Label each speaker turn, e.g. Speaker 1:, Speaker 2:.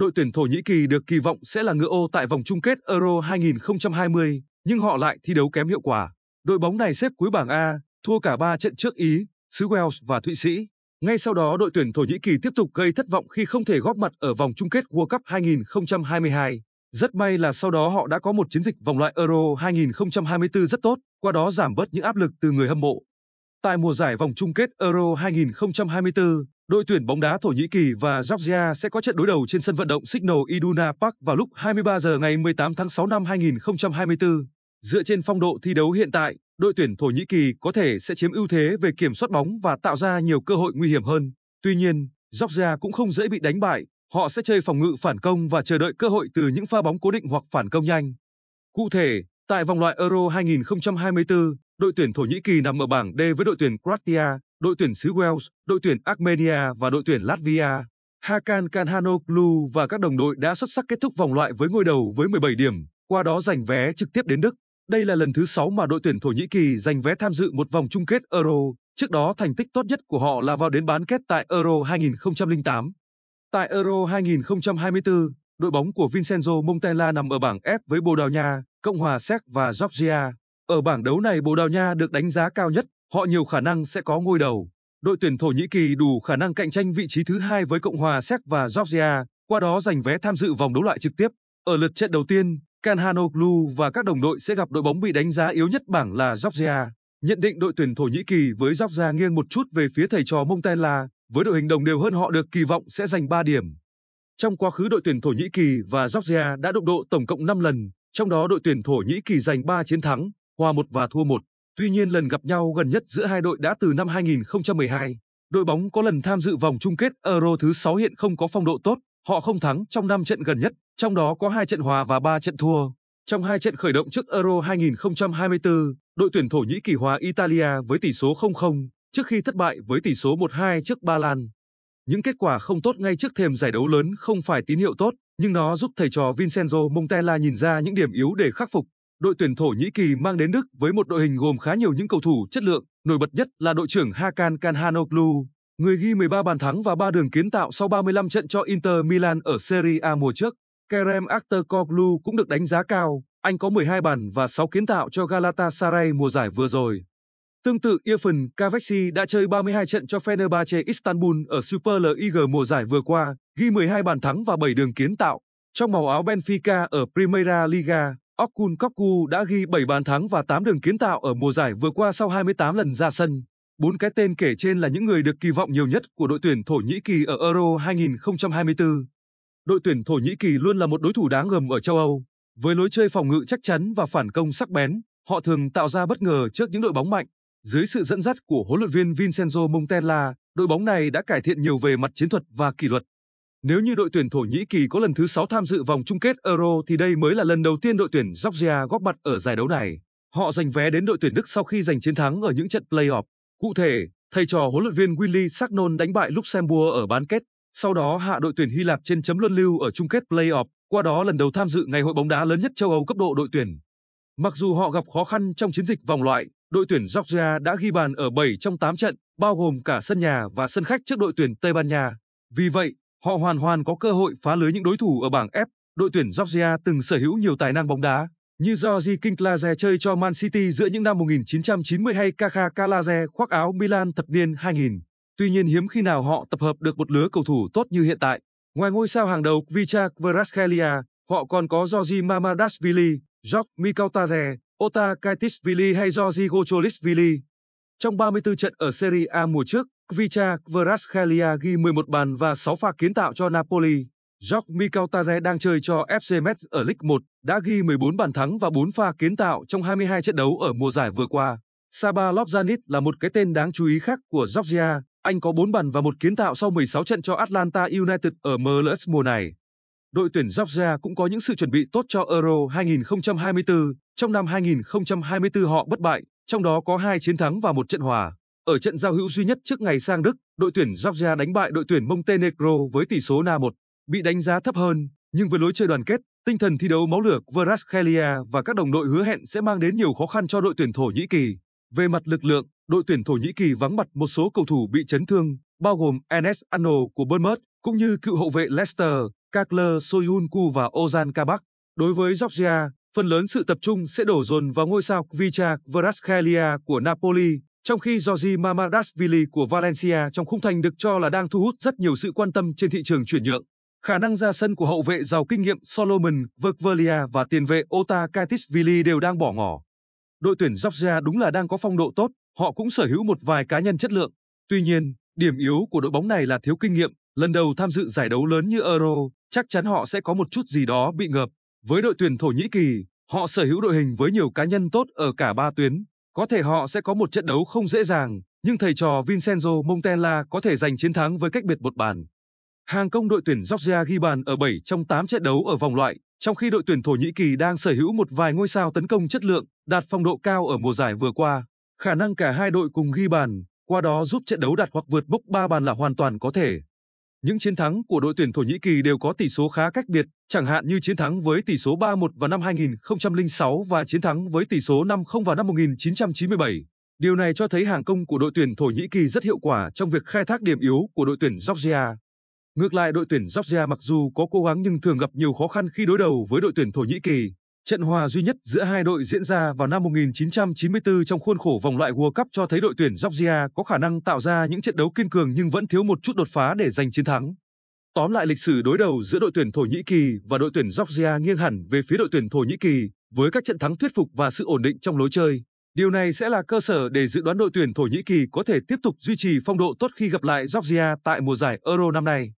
Speaker 1: đội tuyển Thổ Nhĩ Kỳ được kỳ vọng sẽ là ngựa ô tại vòng chung kết Euro 2020, nhưng họ lại thi đấu kém hiệu quả. Đội bóng này xếp cuối bảng A, thua cả 3 trận trước Ý, xứ Wales và Thụy Sĩ. Ngay sau đó, đội tuyển Thổ Nhĩ Kỳ tiếp tục gây thất vọng khi không thể góp mặt ở vòng chung kết World Cup 2022. Rất may là sau đó họ đã có một chiến dịch vòng loại Euro 2024 rất tốt, qua đó giảm bớt những áp lực từ người hâm mộ. Tại mùa giải vòng chung kết Euro 2024, Đội tuyển bóng đá Thổ Nhĩ Kỳ và Georgia sẽ có trận đối đầu trên sân vận động Signal Iduna Park vào lúc 23 giờ ngày 18 tháng 6 năm 2024. Dựa trên phong độ thi đấu hiện tại, đội tuyển Thổ Nhĩ Kỳ có thể sẽ chiếm ưu thế về kiểm soát bóng và tạo ra nhiều cơ hội nguy hiểm hơn. Tuy nhiên, Georgia cũng không dễ bị đánh bại, họ sẽ chơi phòng ngự phản công và chờ đợi cơ hội từ những pha bóng cố định hoặc phản công nhanh. Cụ thể, tại vòng loại Euro 2024, đội tuyển Thổ Nhĩ Kỳ nằm ở bảng D với đội tuyển Croatia, đội tuyển xứ Wales, đội tuyển Armenia và đội tuyển Latvia. Hakan Kanhanoglu và các đồng đội đã xuất sắc kết thúc vòng loại với ngôi đầu với 17 điểm, qua đó giành vé trực tiếp đến Đức. Đây là lần thứ 6 mà đội tuyển Thổ Nhĩ Kỳ giành vé tham dự một vòng chung kết Euro, trước đó thành tích tốt nhất của họ là vào đến bán kết tại Euro 2008. Tại Euro 2024, đội bóng của Vincenzo Montella nằm ở bảng F với Bồ Đào Nha, Cộng hòa Séc và Georgia. Ở bảng đấu này Bồ Đào Nha được đánh giá cao nhất Họ nhiều khả năng sẽ có ngôi đầu. Đội tuyển Thổ Nhĩ Kỳ đủ khả năng cạnh tranh vị trí thứ hai với Cộng hòa Séc và Georgia, qua đó giành vé tham dự vòng đấu loại trực tiếp. Ở lượt trận đầu tiên, Kanhanoglu và các đồng đội sẽ gặp đội bóng bị đánh giá yếu nhất bảng là Georgia. Nhận định đội tuyển Thổ Nhĩ Kỳ với Georgia nghiêng một chút về phía thầy trò Montella, với đội hình đồng đều hơn họ được kỳ vọng sẽ giành 3 điểm. Trong quá khứ đội tuyển Thổ Nhĩ Kỳ và Georgia đã đụng độ tổng cộng 5 lần, trong đó đội tuyển Thổ Nhĩ Kỳ giành 3 chiến thắng, hòa 1 và thua 1. Tuy nhiên lần gặp nhau gần nhất giữa hai đội đã từ năm 2012. Đội bóng có lần tham dự vòng chung kết Euro thứ 6 hiện không có phong độ tốt, họ không thắng trong 5 trận gần nhất, trong đó có 2 trận hòa và 3 trận thua. Trong hai trận khởi động trước Euro 2024, đội tuyển Thổ Nhĩ Kỳ hòa Italia với tỷ số 0-0 trước khi thất bại với tỷ số 1-2 trước Ba Lan. Những kết quả không tốt ngay trước thềm giải đấu lớn không phải tín hiệu tốt, nhưng nó giúp thầy trò Vincenzo Montella nhìn ra những điểm yếu để khắc phục đội tuyển Thổ Nhĩ Kỳ mang đến Đức với một đội hình gồm khá nhiều những cầu thủ chất lượng, nổi bật nhất là đội trưởng Hakan Kanhanoglu, người ghi 13 bàn thắng và 3 đường kiến tạo sau 35 trận cho Inter Milan ở Serie A mùa trước. Kerem Aktürkoğlu cũng được đánh giá cao, anh có 12 bàn và 6 kiến tạo cho Galatasaray mùa giải vừa rồi. Tương tự Irfan Kaveksi đã chơi 32 trận cho Fenerbahce Istanbul ở Super League mùa giải vừa qua, ghi 12 bàn thắng và 7 đường kiến tạo. Trong màu áo Benfica ở Primera Liga, Okun Kokku đã ghi 7 bàn thắng và 8 đường kiến tạo ở mùa giải vừa qua sau 28 lần ra sân. Bốn cái tên kể trên là những người được kỳ vọng nhiều nhất của đội tuyển Thổ Nhĩ Kỳ ở Euro 2024. Đội tuyển Thổ Nhĩ Kỳ luôn là một đối thủ đáng gờm ở châu Âu. Với lối chơi phòng ngự chắc chắn và phản công sắc bén, họ thường tạo ra bất ngờ trước những đội bóng mạnh. Dưới sự dẫn dắt của huấn luyện viên Vincenzo Montella, đội bóng này đã cải thiện nhiều về mặt chiến thuật và kỷ luật. Nếu như đội tuyển Thổ Nhĩ Kỳ có lần thứ 6 tham dự vòng chung kết Euro thì đây mới là lần đầu tiên đội tuyển Georgia góp mặt ở giải đấu này. Họ giành vé đến đội tuyển Đức sau khi giành chiến thắng ở những trận playoff. Cụ thể, thầy trò huấn luyện viên Willy Sagnon đánh bại Luxembourg ở bán kết, sau đó hạ đội tuyển Hy Lạp trên chấm luân lưu ở chung kết playoff, qua đó lần đầu tham dự ngày hội bóng đá lớn nhất châu Âu cấp độ đội tuyển. Mặc dù họ gặp khó khăn trong chiến dịch vòng loại, đội tuyển Georgia đã ghi bàn ở 7 trong 8 trận, bao gồm cả sân nhà và sân khách trước đội tuyển Tây Ban Nha. Vì vậy, Họ hoàn hoàn có cơ hội phá lưới những đối thủ ở bảng F. Đội tuyển Georgia từng sở hữu nhiều tài năng bóng đá, như Georgi Kinklaze chơi cho Man City giữa những năm 1990 hay Kaka Kalaze khoác áo Milan thập niên 2000. Tuy nhiên hiếm khi nào họ tập hợp được một lứa cầu thủ tốt như hiện tại. Ngoài ngôi sao hàng đầu Vicha Kvaratskhelia, họ còn có Georgi Mamadashvili, Jock Mikautaze, Ota Kaitisvili hay Georgi Gocholisvili. Trong 34 trận ở Serie A mùa trước, Kvicha Kvaratskhelia ghi 11 bàn và 6 pha kiến tạo cho Napoli. Jacques Mikautare đang chơi cho FC Metz ở League 1, đã ghi 14 bàn thắng và 4 pha kiến tạo trong 22 trận đấu ở mùa giải vừa qua. Saba Lobjanic là một cái tên đáng chú ý khác của Georgia. Anh có 4 bàn và 1 kiến tạo sau 16 trận cho Atlanta United ở MLS mùa này. Đội tuyển Georgia cũng có những sự chuẩn bị tốt cho Euro 2024. Trong năm 2024 họ bất bại, trong đó có 2 chiến thắng và 1 trận hòa. Ở trận giao hữu duy nhất trước ngày sang Đức, đội tuyển Georgia đánh bại đội tuyển Montenegro với tỷ số na 1, bị đánh giá thấp hơn, nhưng với lối chơi đoàn kết, tinh thần thi đấu máu lửa của Vraskelia và các đồng đội hứa hẹn sẽ mang đến nhiều khó khăn cho đội tuyển Thổ Nhĩ Kỳ. Về mặt lực lượng, đội tuyển Thổ Nhĩ Kỳ vắng mặt một số cầu thủ bị chấn thương, bao gồm Enes Ano của Bournemouth, cũng như cựu hậu vệ Leicester, Kakler Soyuncu và Ozan Kabak. Đối với Georgia, phần lớn sự tập trung sẽ đổ dồn vào ngôi sao Kvichak Vraskelia của Napoli, trong khi Georgi Mamadashvili của Valencia trong khung thành được cho là đang thu hút rất nhiều sự quan tâm trên thị trường chuyển nhượng. Khả năng ra sân của hậu vệ giàu kinh nghiệm Solomon Verkvelia và tiền vệ Ota Katisvili đều đang bỏ ngỏ. Đội tuyển Georgia đúng là đang có phong độ tốt, họ cũng sở hữu một vài cá nhân chất lượng. Tuy nhiên, điểm yếu của đội bóng này là thiếu kinh nghiệm, lần đầu tham dự giải đấu lớn như Euro, chắc chắn họ sẽ có một chút gì đó bị ngợp. Với đội tuyển Thổ Nhĩ Kỳ, họ sở hữu đội hình với nhiều cá nhân tốt ở cả ba tuyến, có thể họ sẽ có một trận đấu không dễ dàng, nhưng thầy trò Vincenzo Montella có thể giành chiến thắng với cách biệt một bàn. Hàng công đội tuyển Georgia ghi bàn ở 7 trong 8 trận đấu ở vòng loại, trong khi đội tuyển Thổ Nhĩ Kỳ đang sở hữu một vài ngôi sao tấn công chất lượng, đạt phong độ cao ở mùa giải vừa qua. Khả năng cả hai đội cùng ghi bàn, qua đó giúp trận đấu đạt hoặc vượt mốc 3 bàn là hoàn toàn có thể. Những chiến thắng của đội tuyển Thổ Nhĩ Kỳ đều có tỷ số khá cách biệt, chẳng hạn như chiến thắng với tỷ số 3-1 vào năm 2006 và chiến thắng với tỷ số 5-0 vào năm 1997. Điều này cho thấy hàng công của đội tuyển Thổ Nhĩ Kỳ rất hiệu quả trong việc khai thác điểm yếu của đội tuyển Georgia. Ngược lại, đội tuyển Georgia mặc dù có cố gắng nhưng thường gặp nhiều khó khăn khi đối đầu với đội tuyển Thổ Nhĩ Kỳ. Trận hòa duy nhất giữa hai đội diễn ra vào năm 1994 trong khuôn khổ vòng loại World Cup cho thấy đội tuyển Georgia có khả năng tạo ra những trận đấu kiên cường nhưng vẫn thiếu một chút đột phá để giành chiến thắng. Tóm lại lịch sử đối đầu giữa đội tuyển Thổ Nhĩ Kỳ và đội tuyển Georgia nghiêng hẳn về phía đội tuyển Thổ Nhĩ Kỳ với các trận thắng thuyết phục và sự ổn định trong lối chơi. Điều này sẽ là cơ sở để dự đoán đội tuyển Thổ Nhĩ Kỳ có thể tiếp tục duy trì phong độ tốt khi gặp lại Georgia tại mùa giải Euro năm nay.